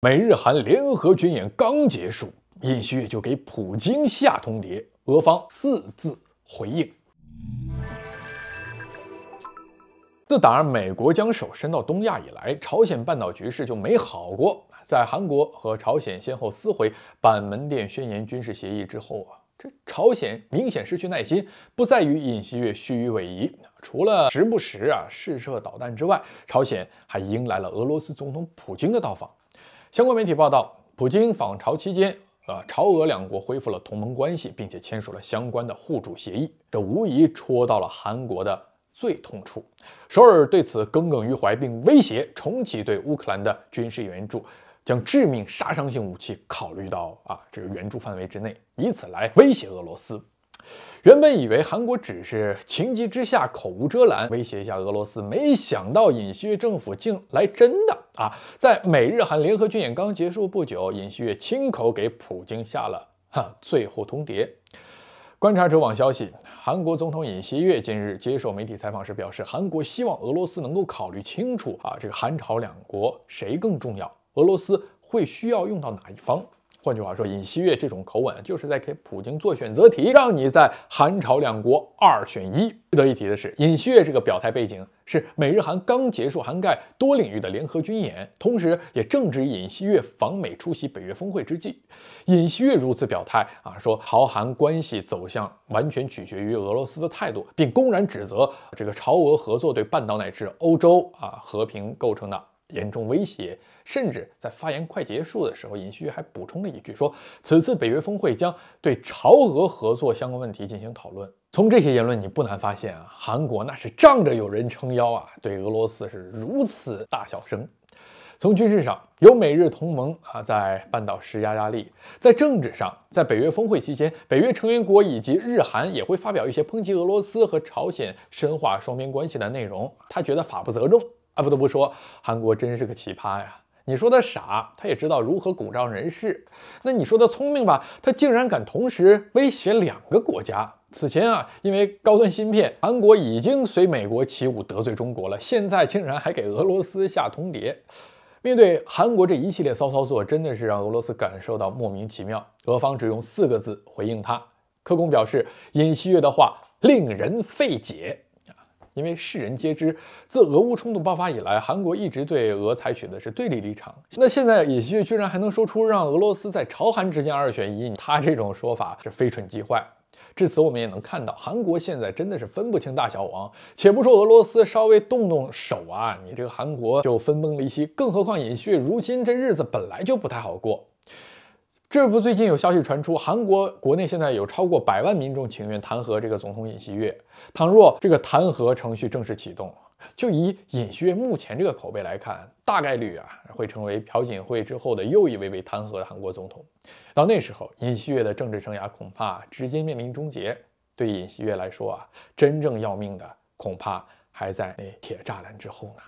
美日韩联合军演刚结束，尹锡悦就给普京下通牒，俄方四字回应。自打美国将手伸到东亚以来，朝鲜半岛局势就没好过。在韩国和朝鲜先后撕毁板门店宣言军事协议之后啊，这朝鲜明显失去耐心，不再与尹锡悦虚与委蛇。除了时不时啊试射导弹之外，朝鲜还迎来了俄罗斯总统普京的到访。相关媒体报道，普京访朝期间，呃，朝俄两国恢复了同盟关系，并且签署了相关的互助协议。这无疑戳到了韩国的最痛处。首尔对此耿耿于怀，并威胁重启对乌克兰的军事援助，将致命杀伤性武器考虑到啊这个援助范围之内，以此来威胁俄罗斯。原本以为韩国只是情急之下口无遮拦，威胁一下俄罗斯，没想到尹锡悦政府竟来真的啊！在美日韩联合军演刚结束不久，尹锡悦亲口给普京下了哈最后通牒。观察者网消息，韩国总统尹锡悦近日接受媒体采访时表示，韩国希望俄罗斯能够考虑清楚啊，这个韩朝两国谁更重要，俄罗斯会需要用到哪一方。换句话说，尹锡悦这种口吻就是在给普京做选择题，让你在韩朝两国二选一。值得一提的是，尹锡悦这个表态背景是美日韩刚结束涵盖多领域的联合军演，同时也正值尹锡悦访美出席北约峰会之际。尹锡悦如此表态啊，说朝韩关系走向完全取决于俄罗斯的态度，并公然指责这个朝俄合作对半岛乃至欧洲啊和平构成的。严重威胁，甚至在发言快结束的时候，尹锡悦还补充了一句说：“此次北约峰会将对朝俄合作相关问题进行讨论。”从这些言论，你不难发现啊，韩国那是仗着有人撑腰啊，对俄罗斯是如此大小声。从军事上，有美日同盟啊在半岛施压压力；在政治上，在北约峰会期间，北约成员国以及日韩也会发表一些抨击俄罗斯和朝鲜深化双边关系的内容。他觉得法不责众。啊，不得不说，韩国真是个奇葩呀！你说他傻，他也知道如何鼓胀人氏；那你说他聪明吧，他竟然敢同时威胁两个国家。此前啊，因为高端芯片，韩国已经随美国起舞，得罪中国了。现在竟然还给俄罗斯下通牒。面对韩国这一系列骚操作，真的是让俄罗斯感受到莫名其妙。俄方只用四个字回应他：科工表示，尹锡悦的话令人费解。因为世人皆知，自俄乌冲突爆发以来，韩国一直对俄采取的是对立立场。那现在尹锡悦居然还能说出让俄罗斯在朝韩之间二选一，他这种说法是非蠢即坏。至此，我们也能看到，韩国现在真的是分不清大小王。且不说俄罗斯稍微动动手啊，你这个韩国就分崩离析。更何况尹锡悦如今这日子本来就不太好过。这不，最近有消息传出，韩国国内现在有超过百万民众情愿弹劾这个总统尹锡悦。倘若这个弹劾程序正式启动，就以尹锡悦目前这个口碑来看，大概率啊会成为朴槿惠之后的又一位被弹劾的韩国总统。到那时候，尹锡悦的政治生涯恐怕直接面临终结。对尹锡悦来说啊，真正要命的恐怕还在那铁栅栏之后呢。